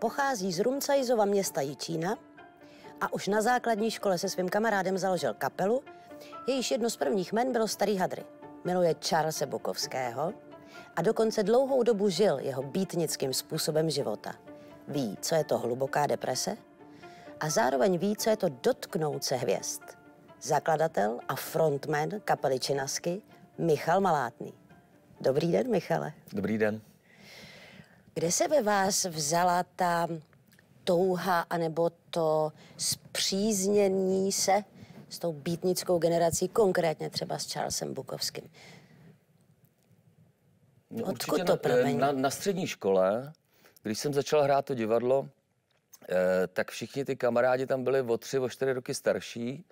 Pochází z Rumcajzova města Jičína a už na základní škole se svým kamarádem založil kapelu, jejíž jedno z prvních men bylo Starý Hadry. Miluje Charlesa Bukovského a dokonce dlouhou dobu žil jeho býtnickým způsobem života. Ví, co je to hluboká deprese a zároveň ví, co je to dotknout se hvězd. Zakladatel a frontman kapely Činasky Michal Malátný. Dobrý den, Michale. Dobrý den. Kde se ve vás vzala ta touha anebo to zpříznění se s tou býtnickou generací, konkrétně třeba s Charlesem Bukovským? No, Odkud to eh, pramení? Na, na střední škole, když jsem začal hrát to divadlo, eh, tak všichni ty kamarádi tam byli o tři, o čtyři roky starší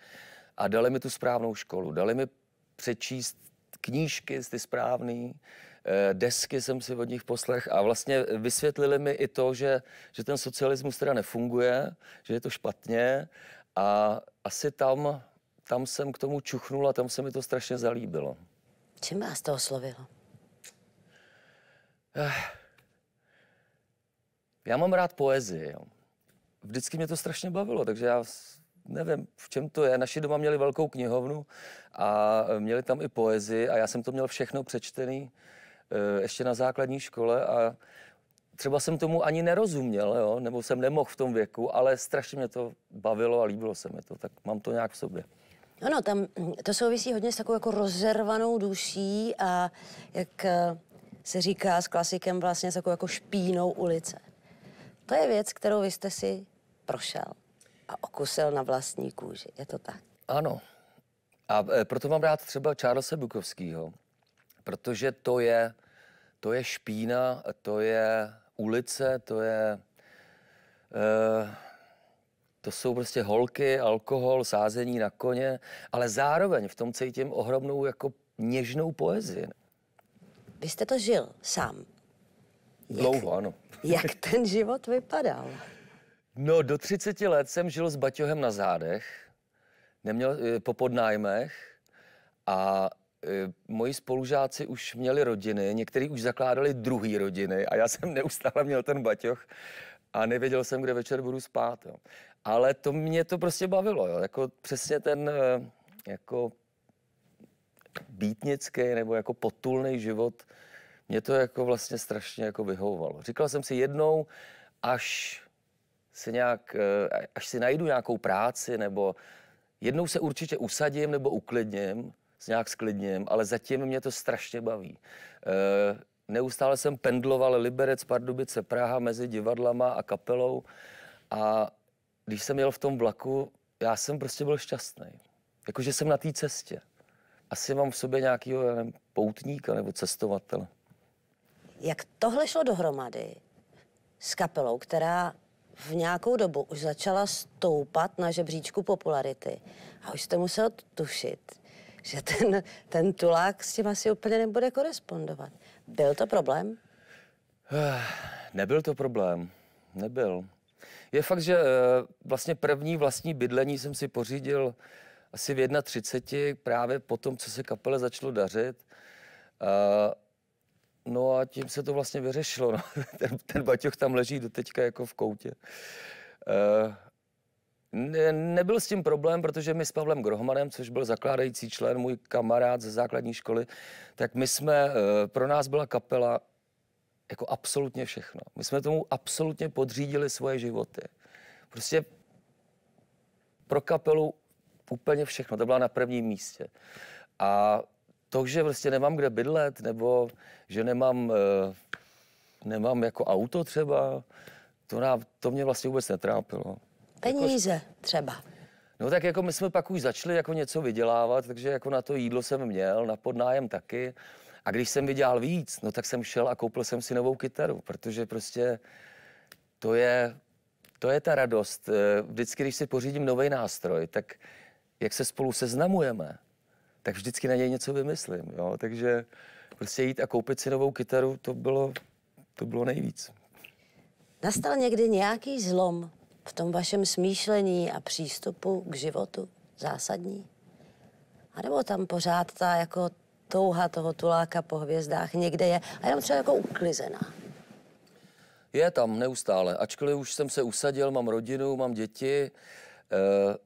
a dali mi tu správnou školu. Dali mi přečíst knížky, ty správný, Eh, desky jsem si od nich poslech a vlastně vysvětlili mi i to, že, že ten socialismus teda nefunguje, že je to špatně a asi tam, tam jsem k tomu čuchnul a tam se mi to strašně zalíbilo. Čím vás to oslovilo? Eh, já mám rád poezii. Vždycky mě to strašně bavilo, takže já nevím, v čem to je. Naši doma měli velkou knihovnu a měli tam i poezii a já jsem to měl všechno přečtený. Eh, ještě na základní škole a třeba jsem tomu ani nerozuměl, jo? nebo jsem nemohl v tom věku, ale strašně mě to bavilo a líbilo se mi to, tak mám to nějak v sobě. Ano, no, tam to souvisí hodně s takovou jako rozervanou duší a jak eh, se říká s klasikem vlastně s takovou jako špínou ulice. To je věc, kterou vy jste si prošel a okusil na vlastní kůži. Je to tak? Ano. A eh, proto mám rád třeba Charlesa Bukovského, protože to je, to je špína, to je ulice, to je... Uh, to jsou prostě holky, alkohol, sázení na koně, ale zároveň v tom cítím ohromnou jako něžnou poezii. Vy jste to žil sám. Jak, ano. Jak ten život vypadal? No, do 30 let jsem žil s Baťohem na zádech, neměl, eh, po podnájmech a E, moji spolužáci už měli rodiny, někteří už zakládali druhý rodiny a já jsem neustále měl ten baťoch a nevěděl jsem, kde večer budu spát. Jo. Ale to mě to prostě bavilo, jo. jako přesně ten e, jako býtnický nebo jako potulný život, mě to jako vlastně strašně jako vyhovovalo. Říkal jsem si jednou, až se nějak, e, až si najdu nějakou práci nebo jednou se určitě usadím nebo uklidním nějak sklidněm, ale zatím mě to strašně baví. E, neustále jsem pendloval Liberec, Pardubice, Praha mezi divadlama a kapelou a když jsem jel v tom vlaku, já jsem prostě byl šťastný. Jakože jsem na té cestě. Asi mám v sobě nějakého poutníka nebo cestovatele. Jak tohle šlo dohromady s kapelou, která v nějakou dobu už začala stoupat na žebříčku popularity a už jste musel tušit, že ten, ten tulák s tím asi úplně nebude korespondovat. Byl to problém? Eh, nebyl to problém. Nebyl. Je fakt, že eh, vlastně první vlastní bydlení jsem si pořídil asi v 31, právě po tom, co se kapele začalo dařit. Eh, no a tím se to vlastně vyřešilo. No. Ten, ten baťoch tam leží do teďka jako v koutě. Ne, nebyl s tím problém, protože my s Pavlem Grohmanem, což byl zakládající člen, můj kamarád ze základní školy, tak my jsme, eh, pro nás byla kapela jako absolutně všechno. My jsme tomu absolutně podřídili svoje životy. Prostě pro kapelu úplně všechno, to byla na prvním místě. A to, že vlastně nemám kde bydlet, nebo že nemám, eh, nemám jako auto třeba, to, nám, to mě vlastně vůbec netrápilo. Jako Peníze jako, třeba. No tak jako my jsme pak už začali jako něco vydělávat, takže jako na to jídlo jsem měl, na podnájem taky. A když jsem vydělal víc, no tak jsem šel a koupil jsem si novou kytaru, protože prostě to je, to je ta radost. Eh, vždycky, když si pořídím nový nástroj, tak jak se spolu seznamujeme, tak vždycky na něj něco vymyslím. Jo? Takže prostě jít a koupit si novou kytaru, to bylo, to bylo nejvíc. Nastal někdy nějaký zlom v tom vašem smýšlení a přístupu k životu zásadní? A nebo tam pořád ta jako touha toho tuláka po hvězdách někde je a jenom třeba jako uklizená? Je tam neustále, ačkoliv už jsem se usadil, mám rodinu, mám děti, eh,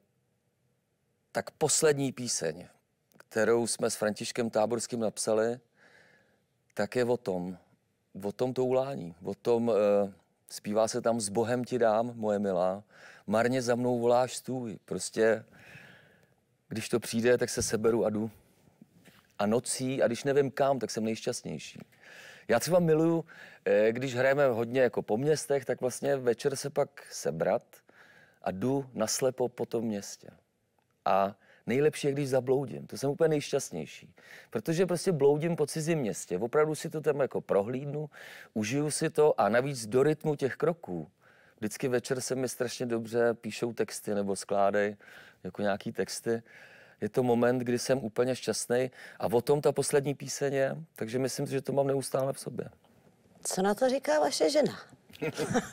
tak poslední píseň, kterou jsme s Františkem Táborským napsali, tak je o tom, o tom toulání, o tom, eh, Zpívá se tam s Bohem ti dám, moje milá, marně za mnou voláš stůj. Prostě, když to přijde, tak se seberu a jdu. A nocí, a když nevím kam, tak jsem nejšťastnější. Já třeba miluju, eh, když hrajeme hodně jako po městech, tak vlastně večer se pak sebrat a jdu naslepo po tom městě. A Nejlepší je, když zabloudím. To jsem úplně nejšťastnější. Protože prostě bloudím po cizím městě. Opravdu si to tam jako prohlídnu, užiju si to a navíc do rytmu těch kroků. Vždycky večer se mi strašně dobře píšou texty nebo skládají jako nějaký texty. Je to moment, kdy jsem úplně šťastný a o tom ta poslední píseň je, takže myslím, že to mám neustále v sobě. Co na to říká vaše žena?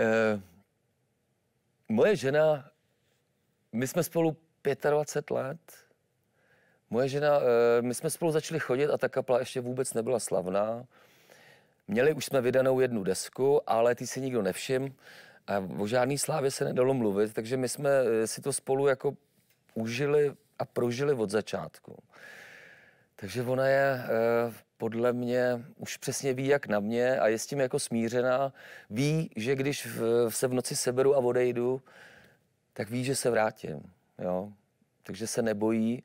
eh, moje žena my jsme spolu 25 let. Moje žena, eh, my jsme spolu začali chodit a ta kapela ještě vůbec nebyla slavná. Měli už jsme vydanou jednu desku, ale ty si nikdo nevšim. a o žádný slávě se nedalo mluvit, takže my jsme eh, si to spolu jako užili a prožili od začátku. Takže ona je eh, podle mě už přesně ví, jak na mě a je s tím jako smířená. Ví, že když se v noci seberu a odejdu, tak ví, že se vrátím. Jo? Takže se nebojí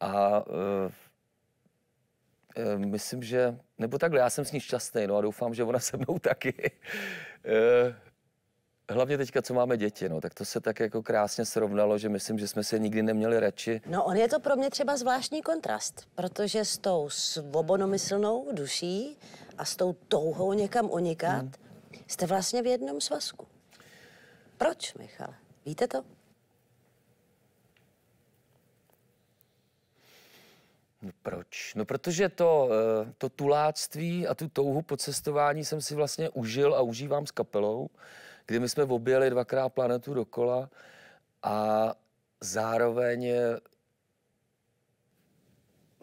a e, e, myslím, že, nebo takhle, já jsem s ní šťastný, no a doufám, že ona se mnou taky. E, hlavně teďka, co máme děti, no, tak to se tak jako krásně srovnalo, že myslím, že jsme se nikdy neměli radši. No on je to pro mě třeba zvláštní kontrast, protože s tou svobodomyslnou duší a s tou touhou někam unikat, hmm. jste vlastně v jednom svazku. Proč, Michale? Víte to? No proč? No protože to, eh, to tuláctví a tu touhu po cestování jsem si vlastně užil a užívám s kapelou, kdy my jsme objeli dvakrát planetu dokola a zároveň eh,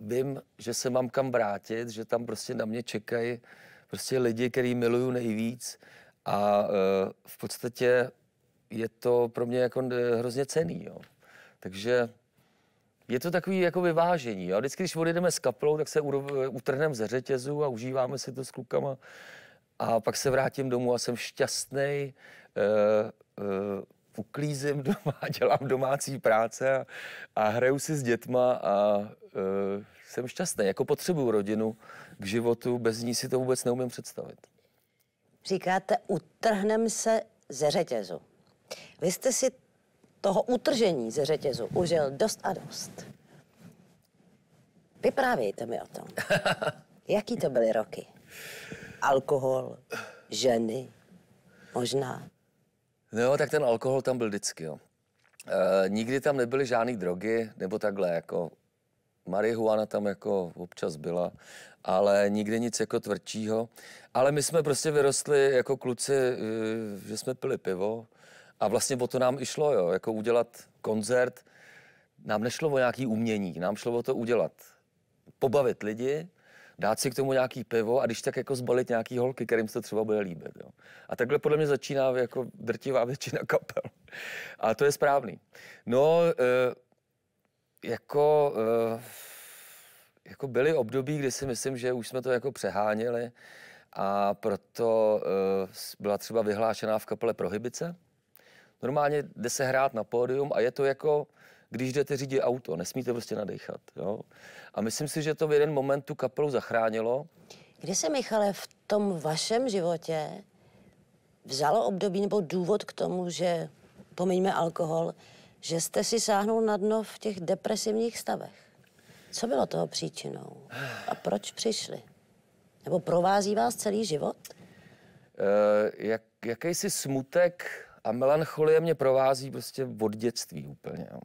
vím, že se mám kam vrátit, že tam prostě na mě čekají prostě lidi, který miluju nejvíc a eh, v podstatě je to pro mě jako eh, hrozně cený. Jo. Takže je to takový jako vyvážení. Jo. Vždycky, když odjedeme s kaplou, tak se eh, utrhneme ze řetězu a užíváme si to s klukama. A pak se vrátím domů a jsem šťastný. Uh, eh, uh, uklízím doma, dělám domácí práce a, a hraju si s dětma a uh, jsem šťastný. Jako potřebuju rodinu k životu, bez ní si to vůbec neumím představit. Říkáte, utrhnem se ze řetězu. Vy jste si toho utržení ze řetězu užil dost a dost. Vyprávějte mi o tom. Jaký to byly roky? Alkohol, ženy, možná? No, tak ten alkohol tam byl vždycky, jo. E, nikdy tam nebyly žádné drogy, nebo takhle, jako marihuana tam jako občas byla, ale nikdy nic jako tvrdšího. Ale my jsme prostě vyrostli jako kluci, eh, že jsme pili pivo, a vlastně o to nám i šlo, jo, jako udělat koncert. Nám nešlo o nějaký umění, nám šlo o to udělat. Pobavit lidi, dát si k tomu nějaký pivo a když tak jako zbalit nějaký holky, kterým se to třeba bude líbit. Jo. A takhle podle mě začíná jako drtivá většina kapel. A to je správný. No, e, jako, e, jako byly období, kdy si myslím, že už jsme to jako přeháněli a proto e, byla třeba vyhlášená v kapele Prohybice, normálně jde se hrát na pódium a je to jako, když jdete řídit auto, nesmíte prostě nadechat. Jo? A myslím si, že to v jeden moment tu kapelu zachránilo. Kde se, Michale, v tom vašem životě vzalo období nebo důvod k tomu, že, pomiňme alkohol, že jste si sáhnul na dno v těch depresivních stavech? Co bylo toho příčinou? A proč přišli? Nebo provází vás celý život? Uh, jak, jakýsi smutek a melancholie mě provází prostě od dětství úplně. Jo.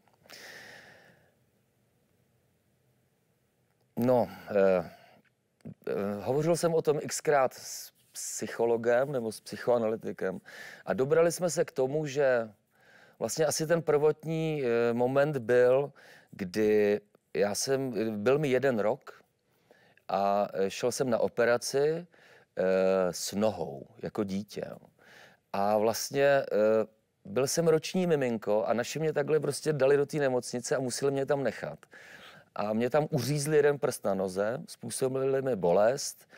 No, eh, eh, hovořil jsem o tom xkrát s psychologem nebo s psychoanalytikem a dobrali jsme se k tomu, že vlastně asi ten prvotní eh, moment byl, kdy já jsem, byl mi jeden rok a eh, šel jsem na operaci eh, s nohou jako dítě. Jo. A vlastně eh, byl jsem roční miminko a naši mě takhle prostě dali do té nemocnice a museli mě tam nechat. A mě tam uřízli jeden prst na noze, způsobili mi bolest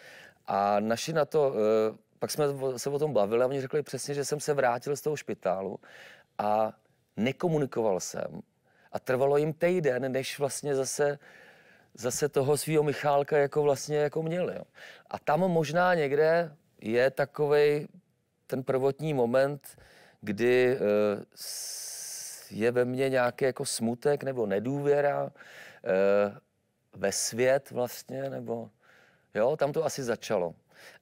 a naši na to, eh, pak jsme se o tom bavili a oni řekli přesně, že jsem se vrátil z toho špitálu a nekomunikoval jsem. A trvalo jim týden, než vlastně zase zase toho svého Michálka jako vlastně jako měli. Jo. A tam možná někde je takový ten prvotní moment, kdy eh, je ve mně nějaký jako smutek nebo nedůvěra eh, ve svět vlastně, nebo jo, tam to asi začalo.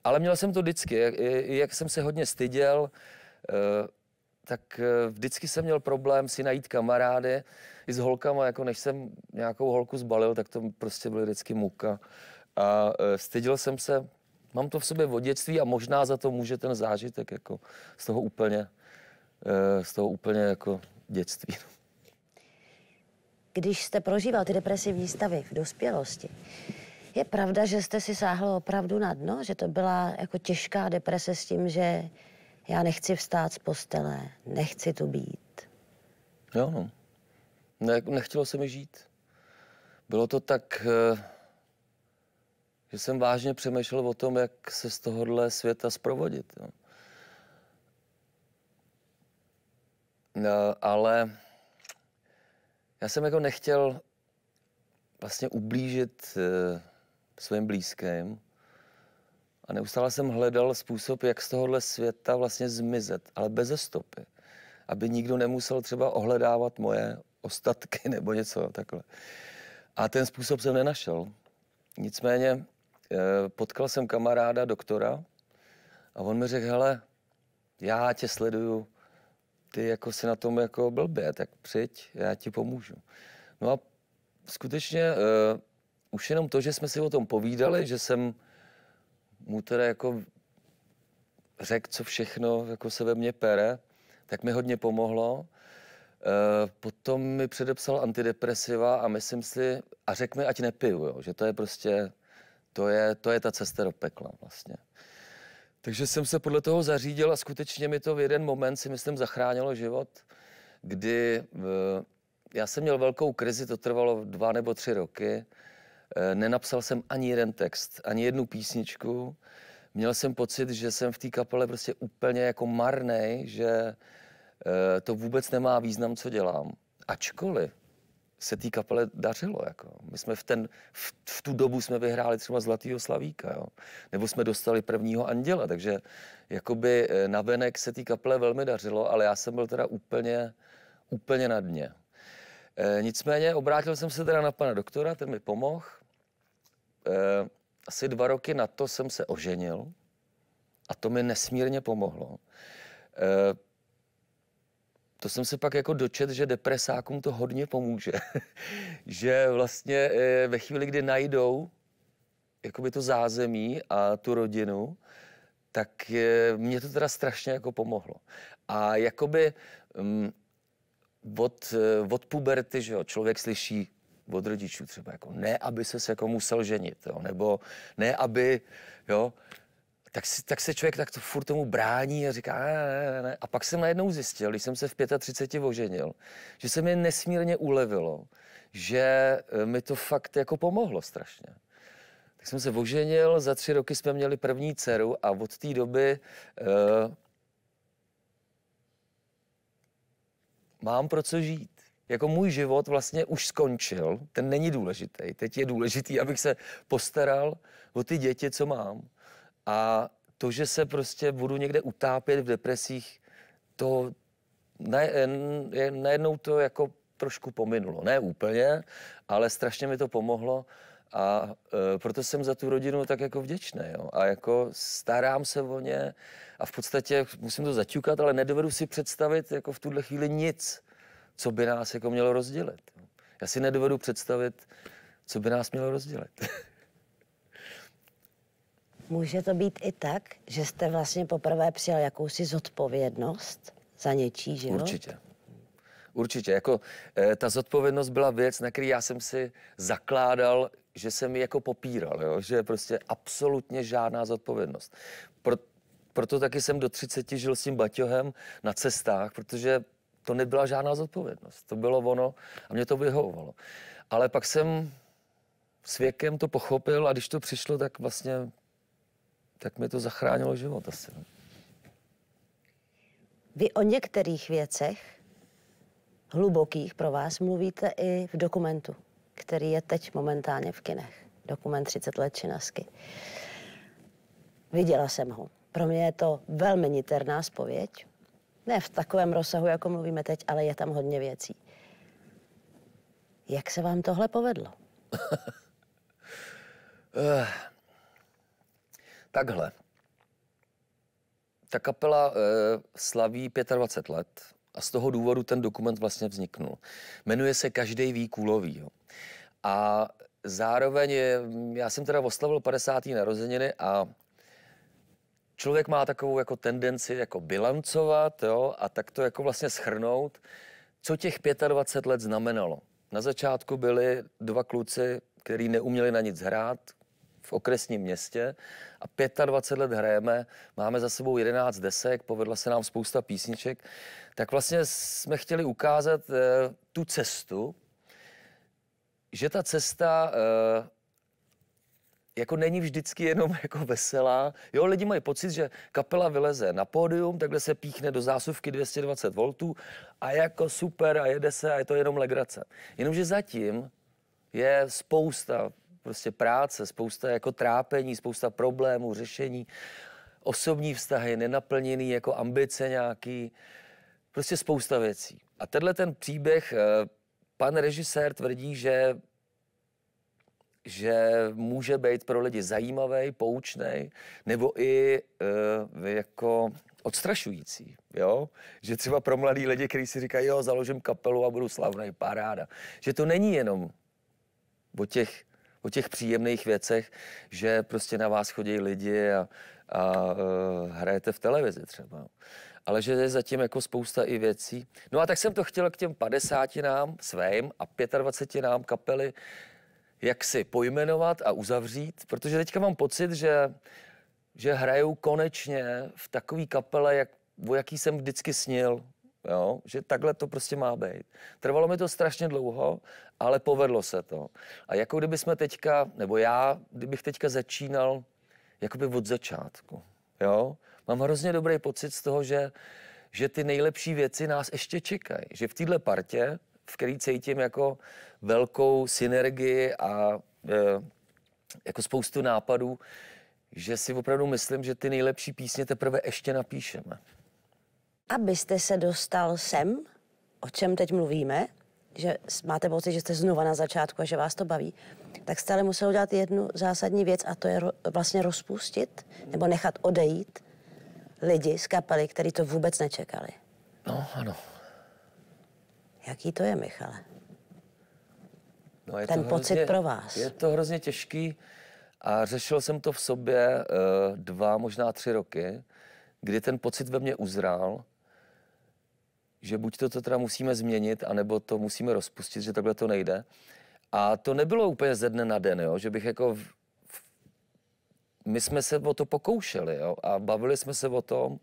Ale měl jsem to vždycky, jak, jak jsem se hodně styděl, eh, tak vždycky jsem měl problém si najít kamarády i s holkama, jako než jsem nějakou holku zbalil, tak to prostě byly vždycky muka. A styděl jsem se mám to v sobě od dětství a možná za to může ten zážitek jako z toho úplně, eh, z toho úplně jako dětství. Když jste prožíval ty depresivní stavy v dospělosti, je pravda, že jste si sáhl opravdu na dno, že to byla jako těžká deprese s tím, že já nechci vstát z postele, nechci tu být. Jo, no. Ne, nechtělo se mi žít. Bylo to tak, eh, že jsem vážně přemýšlel o tom, jak se z tohohle světa sprovodit. Jo. No, ale já jsem jako nechtěl vlastně ublížit e, svým blízkým a neustále jsem hledal způsob, jak z tohohle světa vlastně zmizet, ale bez stopy, aby nikdo nemusel třeba ohledávat moje ostatky nebo něco takhle. A ten způsob jsem nenašel. Nicméně Eh, potkal jsem kamaráda, doktora, a on mi řekl, hele, já tě sleduju, ty jako si na tom jako blbě, tak přijď, já ti pomůžu. No a skutečně uh, už jenom to, že jsme si o tom povídali, že jsem mu teda jako řekl, co všechno jako se ve mně pere, tak mi hodně pomohlo. Eh, potom mi předepsal antidepresiva a myslím si, a řekl mi, ať nepiju, jo, že to je prostě to je, to je ta cesta do pekla vlastně. Takže jsem se podle toho zařídil a skutečně mi to v jeden moment si myslím zachránilo život, kdy eh, já jsem měl velkou krizi, to trvalo dva nebo tři roky. Eh, nenapsal jsem ani jeden text, ani jednu písničku. Měl jsem pocit, že jsem v té kapele prostě úplně jako marnej, že eh, to vůbec nemá význam, co dělám. Ačkoliv se té kapele dařilo. Jako. My jsme v, ten, v, v tu dobu jsme vyhráli třeba Zlatýho Slavíka, jo. nebo jsme dostali prvního Anděla, takže jakoby eh, venek se té kapele velmi dařilo, ale já jsem byl teda úplně, úplně na dně. E, nicméně obrátil jsem se teda na pana doktora, ten mi pomohl. E, asi dva roky na to jsem se oženil a to mi nesmírně pomohlo. E, to jsem se pak jako dočet, že depresákům to hodně pomůže. že vlastně eh, ve chvíli, kdy najdou jakoby to zázemí a tu rodinu, tak eh, mě to teda strašně jako pomohlo. A jakoby mm, od, eh, od puberty, že jo, člověk slyší od rodičů třeba jako ne, aby se jako musel ženit, jo, nebo ne, aby, jo, tak, si, tak se člověk tak to furt tomu brání a říká ne, ne, ne. A pak jsem najednou zjistil, když jsem se v 35 oženil, že se mi nesmírně ulevilo, že e, mi to fakt jako pomohlo strašně. Tak jsem se oženil, za tři roky jsme měli první dceru a od té doby uh, mám pro co žít jako můj život vlastně už skončil, ten není důležitý. Teď je důležitý, abych se postaral o ty děti, co mám. A to, že se prostě budu někde utápět v depresích, to na, najednou to jako trošku pominulo. Ne úplně, ale strašně mi to pomohlo a e, proto jsem za tu rodinu tak jako vděčný. Jo? A jako starám se o ně a v podstatě musím to zaťukat, ale nedovedu si představit jako v tuhle chvíli nic, co by nás jako mělo rozdělit. Jo? Já si nedovedu představit, co by nás mělo rozdělit. Může to být i tak, že jste vlastně poprvé přijal jakousi zodpovědnost za něčí život? Určitě. Určitě. Jako e, ta zodpovědnost byla věc, na který já jsem si zakládal, že jsem ji jako popíral, jo? že prostě absolutně žádná zodpovědnost. Pro, proto taky jsem do 30 žil s tím baťohem na cestách, protože to nebyla žádná zodpovědnost. To bylo ono a mě to vyhovovalo. Ale pak jsem s věkem to pochopil a když to přišlo, tak vlastně tak mi to zachránilo život asi. No. Vy o některých věcech hlubokých pro vás mluvíte i v dokumentu, který je teď momentálně v kinech. Dokument 30 let činasky. Viděla jsem ho. Pro mě je to velmi niterná spověď. Ne v takovém rozsahu, jako mluvíme teď, ale je tam hodně věcí. Jak se vám tohle povedlo? Eh, Takhle. Ta kapela e, slaví 25 let a z toho důvodu ten dokument vlastně vzniknul. Jmenuje se Každý ví kůlový. Jo. A zároveň, eh, já jsem teda oslavil 50. narozeniny a člověk má takovou jako tendenci jako bilancovat jo, a tak to jako vlastně schrnout, co těch 25 let znamenalo. Na začátku byli dva kluci, který neuměli na nic hrát, v okresním městě a 25 let hrajeme, máme za sebou 11 desek, povedla se nám spousta písniček, tak vlastně jsme chtěli ukázat eh, tu cestu, že ta cesta eh, jako není vždycky jenom jako veselá. Jo, lidi mají pocit, že kapela vyleze na pódium, takhle se píchne do zásuvky 220 V a jako super a jede se a je to jenom legrace. Jenomže zatím je spousta prostě práce, spousta jako trápení, spousta problémů, řešení, osobní vztahy, nenaplněný jako ambice nějaký, prostě spousta věcí. A tenhle ten příběh, eh, pan režisér tvrdí, že že může být pro lidi zajímavý, poučný, nebo i e, jako odstrašující, jo? Že třeba pro mladý lidi, kteří si říkají, jo, založím kapelu a budu slavný, paráda. Že to není jenom o těch o těch příjemných věcech, že prostě na vás chodí lidi a, a uh, hrajete v televizi třeba. Ale že je zatím jako spousta i věcí. No a tak jsem to chtěl k těm 50 nám svým a pětadvacetinám nám kapely jak si pojmenovat a uzavřít, protože teďka mám pocit, že, že hrajou konečně v takové kapele, jak, o jaký jsem vždycky snil jo? že takhle to prostě má být. Trvalo mi to strašně dlouho, ale povedlo se to. A jako kdyby jsme teďka, nebo já, kdybych teďka začínal jakoby od začátku, jo? Mám hrozně dobrý pocit z toho, že, že ty nejlepší věci nás ještě čekají. Že v téhle partě, v který cítím jako velkou synergii a e, jako spoustu nápadů, že si opravdu myslím, že ty nejlepší písně teprve ještě napíšeme. Abyste se dostal sem, o čem teď mluvíme, že máte pocit, že jste znova na začátku a že vás to baví, tak jste ale musel udělat jednu zásadní věc a to je ro, vlastně rozpustit nebo nechat odejít lidi z kapely, který to vůbec nečekali. No, ano. Jaký to je, Michale? No, je Ten to pocit hrozně, pro vás. Je to hrozně těžký a řešil jsem to v sobě e, dva, možná tři roky, kdy ten pocit ve mně uzrál že buď to, to teda musíme změnit, anebo to musíme rozpustit, že takhle to nejde. A to nebylo úplně ze dne na den, jo? že bych jako... V, v, my jsme se o to pokoušeli jo? a bavili jsme se o tom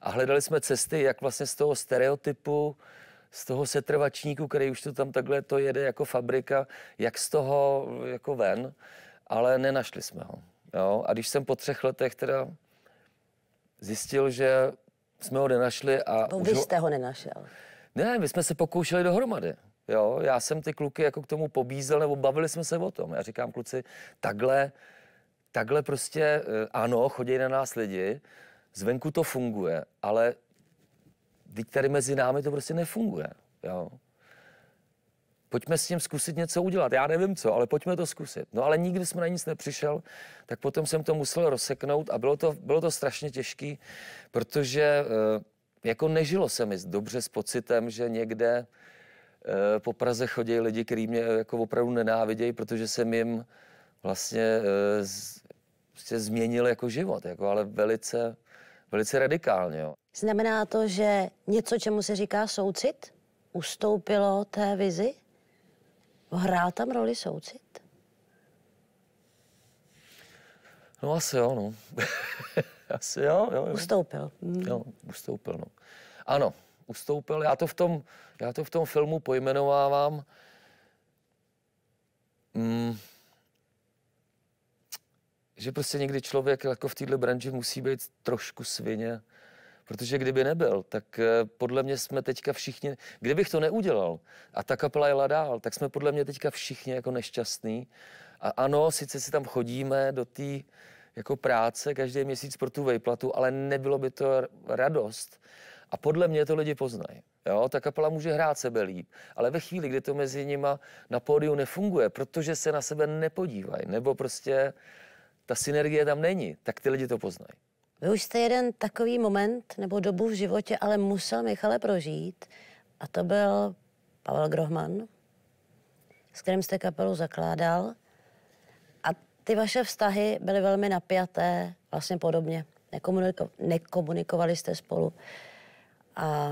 a hledali jsme cesty, jak vlastně z toho stereotypu, z toho setrvačníku, který už to tam takhle to jede jako fabrika, jak z toho jako ven, ale nenašli jsme ho. Jo? A když jsem po třech letech teda zjistil, že jsme ho nenašli a... No, už vy ho... jste ho nenašel. Ne, my jsme se pokoušeli dohromady. Jo, já jsem ty kluky jako k tomu pobízel, nebo bavili jsme se o tom. Já říkám, kluci, takhle, takhle prostě, eh, ano, chodí na nás lidi, zvenku to funguje, ale teď tady mezi námi to prostě nefunguje. Jo pojďme s tím zkusit něco udělat. Já nevím co, ale pojďme to zkusit. No ale nikdy jsme na nic nepřišel, tak potom jsem to musel rozseknout a bylo to, bylo to strašně těžké, protože eh, jako nežilo se mi dobře s pocitem, že někde eh, po Praze chodí lidi, kteří mě eh, jako opravdu nenávidějí, protože jsem jim vlastně prostě změnil jako život, jako, ale velice, velice radikálně. Jo. Znamená to, že něco, čemu se říká soucit, ustoupilo té vizi? Hrál tam roli soucit? No asi jo, no. asi jo, jo, jo. Ustoupil. Mm. Jo, ustoupil, no. Ano, ustoupil. Já to v tom, já to v tom filmu pojmenovávám mm, že prostě někdy člověk jako v této branži musí být trošku svině, Protože kdyby nebyl, tak eh, podle mě jsme teďka všichni, kdybych to neudělal a ta kapela jela dál, tak jsme podle mě teďka všichni jako nešťastní. A ano, sice si tam chodíme do té jako práce každý měsíc pro tu vejplatu, ale nebylo by to radost. A podle mě to lidi poznají. Jo, ta kapela může hrát sebe líp, ale ve chvíli, kdy to mezi nima na pódiu nefunguje, protože se na sebe nepodívají, nebo prostě ta synergie tam není, tak ty lidi to poznají. Vy už jste jeden takový moment nebo dobu v životě, ale musel Michale prožít a to byl Pavel Grohman, s kterým jste kapelu zakládal a ty vaše vztahy byly velmi napjaté, vlastně podobně. Nekomuniko- nekomunikovali jste spolu a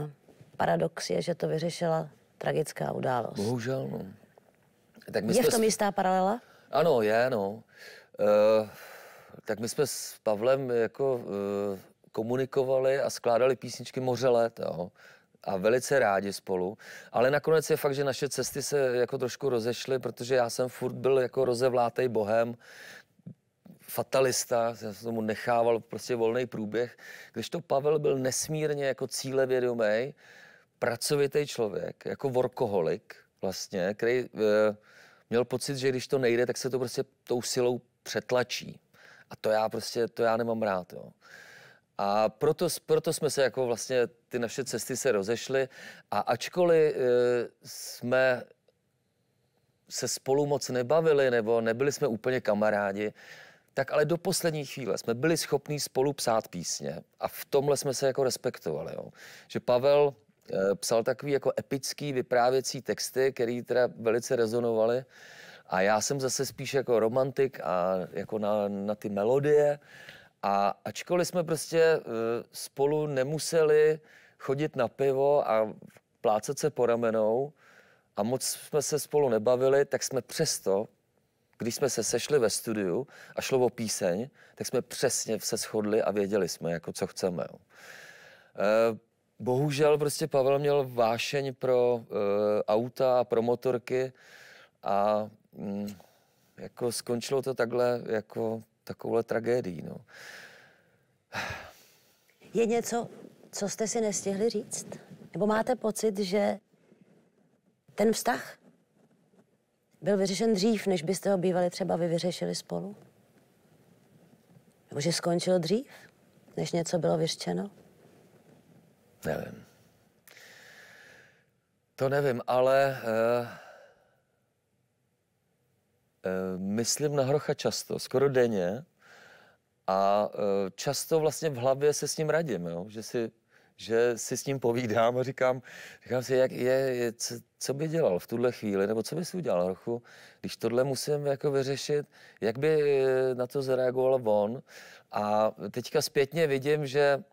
paradox je, že to vyřešila tragická událost. Bohužel, no. Tak my je jsme... v tom jistá paralela? Ano, je, no. Uh tak my jsme s Pavlem eh, jako eh, komunikovali a skládali písničky moře let, jo a velice rádi spolu, ale nakonec je fakt, že naše cesty se jako trošku rozešly, protože já jsem furt byl jako rozevlátej bohem, fatalista, já jsem tomu nechával prostě volný průběh, když to Pavel byl nesmírně jako cílevědomý, pracovitý člověk, jako workoholik vlastně, který e, měl pocit, že když to nejde, tak se to prostě tou silou přetlačí. A to já prostě, to já nemám rád, jo. A proto, proto jsme se jako vlastně, ty naše cesty se rozešly a ačkoliv e, jsme se spolu moc nebavili nebo nebyli jsme úplně kamarádi, tak ale do poslední chvíle jsme byli schopní spolu psát písně a v tomhle jsme se jako respektovali. Jo. Že Pavel e, psal takový jako epický vyprávěcí texty, který teda velice rezonovaly a já jsem zase spíš jako romantik a jako na, na ty melodie. A ačkoliv jsme prostě eh, spolu nemuseli chodit na pivo a plácet se po ramenou a moc jsme se spolu nebavili, tak jsme přesto, když jsme se sešli ve studiu a šlo o píseň, tak jsme přesně se shodli a věděli jsme, jako co chceme. Eh, bohužel prostě Pavel měl vášeň pro eh, auta a pro motorky a Mm, jako skončilo to takhle, jako takovouhle tragédií, no. Je něco, co jste si nestihli říct? Nebo máte pocit, že ten vztah byl vyřešen dřív, než byste ho bývali třeba vy vyřešili spolu? Nebo že skončil dřív, než něco bylo vyřešeno? Nevím. To nevím, ale... Uh... Eh, myslím na hrocha často, skoro denně a eh, často vlastně v hlavě se s ním radím, jo? že si že si s ním povídám a říkám, říkám si, jak je, je co, co by dělal v tuhle chvíli, nebo co by si udělal hrochu, když tohle musím jako vyřešit, jak by na to zareagoval on. A teďka zpětně vidím, že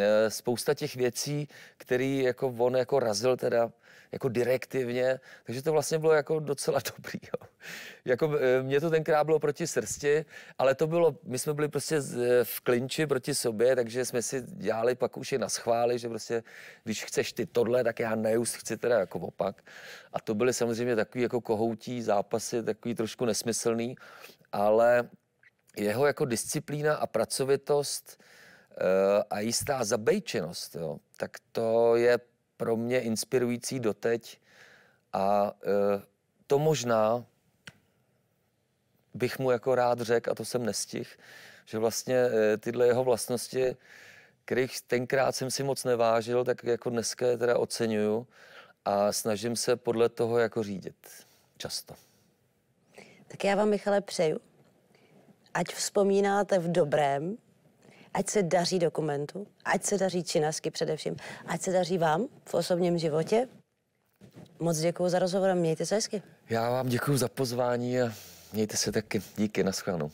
Eh, spousta těch věcí, který jako on jako razil teda jako direktivně, takže to vlastně bylo jako docela dobrý. Jo. Jako eh, mě to tenkrát bylo proti srsti, ale to bylo, my jsme byli prostě eh, v klinči proti sobě, takže jsme si dělali pak už i na schvály, že prostě když chceš ty tohle, tak já nejus chci teda jako opak. A to byly samozřejmě takový jako kohoutí zápasy, takový trošku nesmyslný, ale jeho jako disciplína a pracovitost Eh, a jistá zabejčenost, jo, tak to je pro mě inspirující doteď a eh, to možná bych mu jako rád řekl, a to jsem nestih, že vlastně eh, tyhle jeho vlastnosti, kterých tenkrát jsem si moc nevážil, tak jako dneska je teda oceňuju a snažím se podle toho jako řídit často. Tak já vám, Michale, přeju, ať vzpomínáte v dobrém ať se daří dokumentu, ať se daří činasky především, ať se daří vám v osobním životě. Moc děkuji za rozhovor a mějte se hezky. Já vám děkuji za pozvání a mějte se taky. Díky, naschledanou.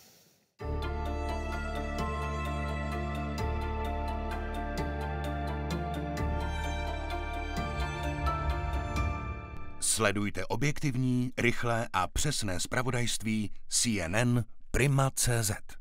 Sledujte objektivní, rychlé a přesné spravodajství CNN Prima.cz.